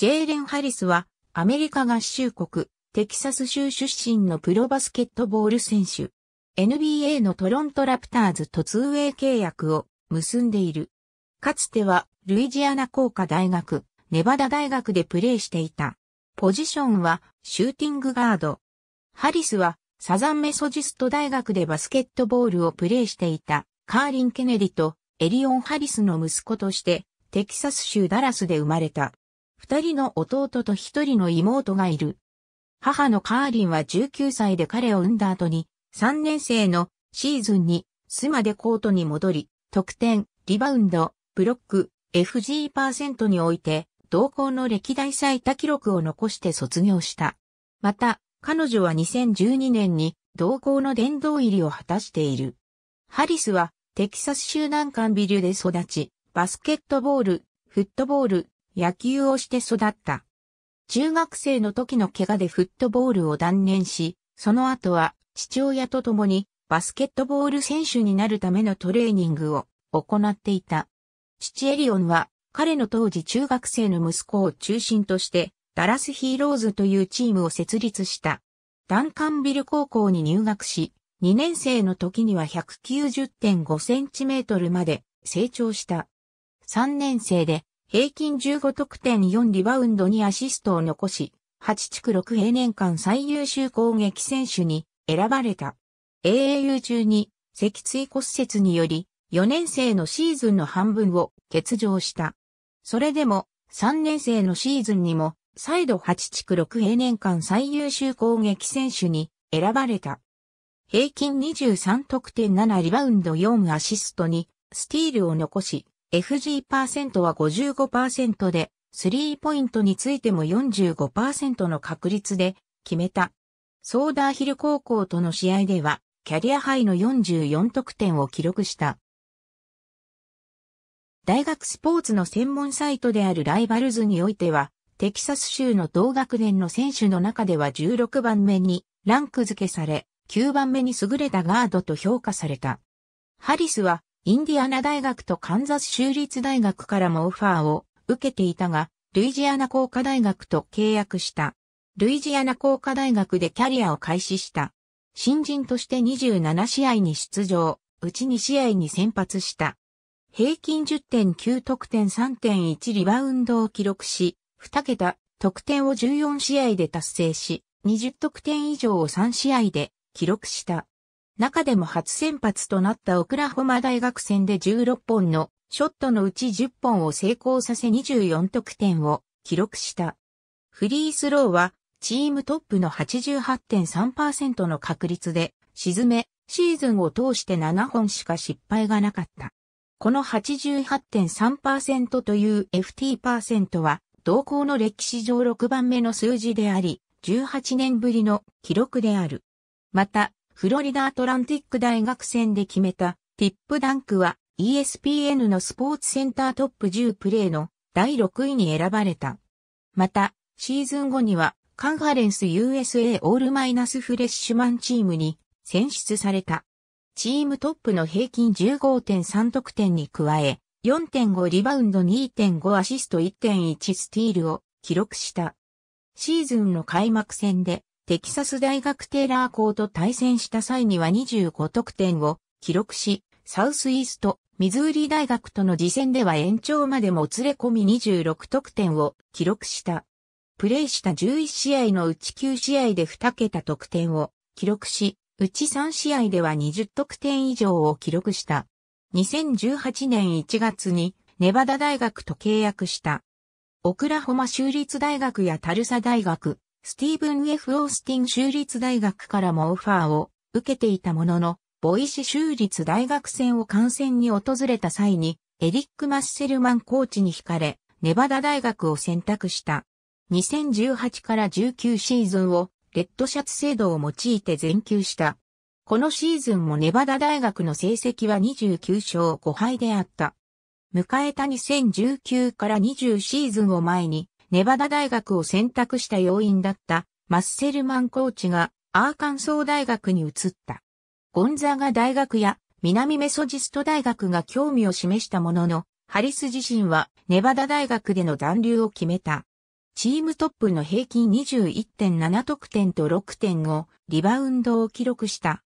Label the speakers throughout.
Speaker 1: ジェーレン・ハリスは、アメリカ合衆国、テキサス州出身のプロバスケットボール選手。NBA のトロントラプターズとツーウェイ契約を結んでいる。かつては、ルイジアナ工科大学、ネバダ大学でプレーしていた。ポジションは、シューティングガード。ハリスは、サザンメソジスト大学でバスケットボールをプレーしていた、カーリン・ケネディとエリオン・ハリスの息子として、テキサス州ダラスで生まれた。二人の弟と一人の妹がいる。母のカーリンは19歳で彼を産んだ後に、3年生のシーズンに、スマでコートに戻り、得点、リバウンド、ブロック、FG% において、同校の歴代最多記録を残して卒業した。また、彼女は2012年に同校の殿堂入りを果たしている。ハリスはテキサス州南カンビリュで育ち、バスケットボール、フットボール、野球をして育った。中学生の時の怪我でフットボールを断念し、その後は父親と共にバスケットボール選手になるためのトレーニングを行っていた。父エリオンは彼の当時中学生の息子を中心としてダラスヒーローズというチームを設立した。ダンカンビル高校に入学し、2年生の時には190.5センチメートルまで成長した。3年生で平均15得点4リバウンドにアシストを残し、8地区6平年間最優秀攻撃選手に選ばれた。AAU 中に脊椎骨折により4年生のシーズンの半分を欠場した。それでも3年生のシーズンにも再度8地区6平年間最優秀攻撃選手に選ばれた。平均23得点7リバウンド4アシストにスティールを残し、FG% は55%で、スリーポイントについても45%の確率で決めた。ソーダーヒル高校との試合では、キャリアハイの44得点を記録した。大学スポーツの専門サイトであるライバルズにおいては、テキサス州の同学年の選手の中では16番目にランク付けされ、9番目に優れたガードと評価された。ハリスはインディアナ大学とカンザス州立大学からもオファーを受けていたが、ルイジアナ工科大学と契約した。ルイジアナ工科大学でキャリアを開始した。新人として27試合に出場、うち2試合に先発した。平均10.9得点3.1リバウンドを記録し、2桁得点を14試合で達成し、20得点以上を3試合で記録した。中でも初先発となったオクラホマ大学戦で16本のショットのうち10本を成功させ24得点を記録した。フリースローはチームトップの88.3%の確率で沈め、シーズンを通して7本しか失敗がなかった。この88.3%という FT パーセントは、同校の歴史上6番目の数字であり、18年ぶりの記録である。また、フロリダアトランティック大学戦で決めた、ティップダンクは ESPN のスポーツセンタートップ10プレーの第6位に選ばれた。また、シーズン後にはカンファレンス USA オールマイナスフレッシュマンチームに選出された。チームトップの平均15.3得点に加え、4.5リバウンド2.5アシスト1.1スティールを記録した。シーズンの開幕戦でテキサス大学テーラー校と対戦した際には25得点を記録し、サウスイースト、ミズーリ大学との次戦では延長までもつれ込み26得点を記録した。プレイした11試合のうち9試合で2桁得点を記録し、うち3試合では20得点以上を記録した。2018年1月にネバダ大学と契約した。オクラホマ州立大学やタルサ大学、スティーブン・ F・ オースティン州立大学からもオファーを受けていたものの、ボイシ州立大学戦を観戦に訪れた際に、エリック・マッセルマンコーチに惹かれ、ネバダ大学を選択した。2018から19シーズンを、レッドシャツ制度を用いて全球した。このシーズンもネバダ大学の成績は29勝5敗であった。迎えた2019から20シーズンを前に、ネバダ大学を選択した要因だったマッセルマンコーチがアーカンソー大学に移った。ゴンザガ大学や南メソジスト大学が興味を示したものの、ハリス自身はネバダ大学での残留を決めた。チームトップの平均21.7得点と6.5リバウンドを記録した。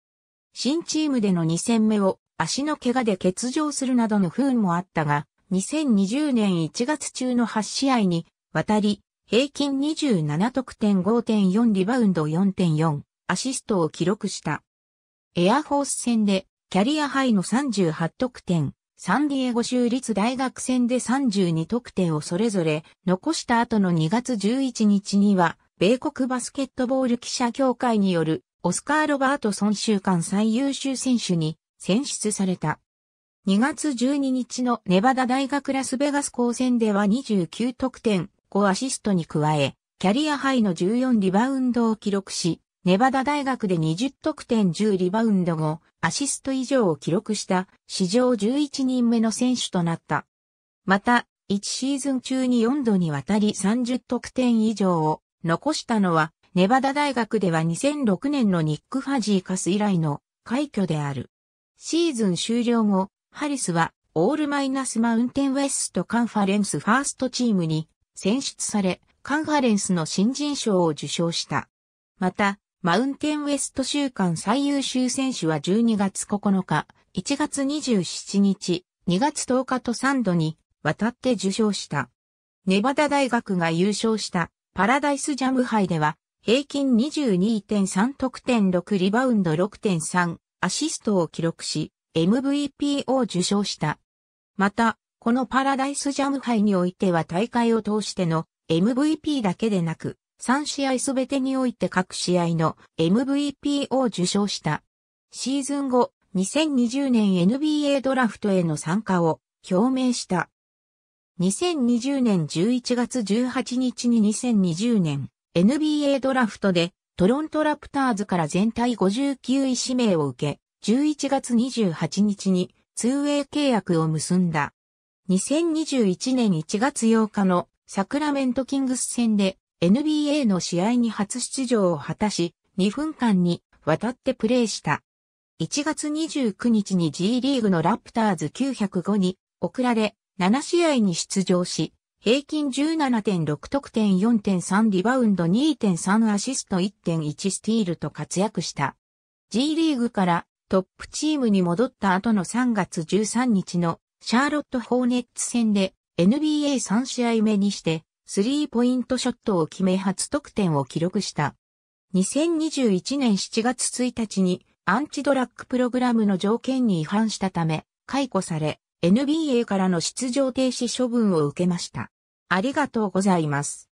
Speaker 1: 新チームでの2戦目を足の怪我で欠場するなどの不運もあったが、2020年1月中の8試合に渡り、平均27得点5.4リバウンド4.4アシストを記録した。エアフォース戦でキャリアハイの38得点、サンディエゴ州立大学戦で32得点をそれぞれ残した後の2月11日には、米国バスケットボール記者協会によるオスカー・ロバートソン週間最優秀選手に選出された。2月12日のネバダ大学ラスベガス高戦では29得点、5アシストに加え、キャリアハイの14リバウンドを記録し、ネバダ大学で20得点10リバウンド後、アシスト以上を記録した史上11人目の選手となった。また、1シーズン中に4度にわたり30得点以上を残したのは、ネバダ大学では2006年のニック・ファジーカス以来の快挙である。シーズン終了後、ハリスはオールマイナスマウンテンウェストカンファレンスファーストチームに選出され、カンファレンスの新人賞を受賞した。また、マウンテンウェスト週間最優秀選手は12月9日、1月27日、2月10日と3度に渡って受賞した。ネバダ大学が優勝したパラダイスジャム杯では、平均22.3得点6リバウンド6.3アシストを記録し、MVP を受賞した。また、このパラダイスジャム杯においては大会を通しての MVP だけでなく、3試合すべてにおいて各試合の MVP を受賞した。シーズン後、2020年 NBA ドラフトへの参加を表明した。2020年11月18日に2020年 NBA ドラフトでトロントラプターズから全体59位指名を受け、11月28日に 2way 契約を結んだ。2021年1月8日のサクラメントキングス戦で NBA の試合に初出場を果たし、2分間にわたってプレーした。1月29日に G リーグのラプターズ905に送られ、7試合に出場し、平均17.6得点4.3リバウンド2.3アシスト1.1スティールと活躍した。G リーグからトップチームに戻った後の3月13日のシャーロット・ホーネッツ戦で NBA3 試合目にして、スリーポイントショットを決め初得点を記録した。2021年7月1日にアンチドラッグプログラムの条件に違反したため、解雇され、NBA からの出場停止処分を受けました。ありがとうございます。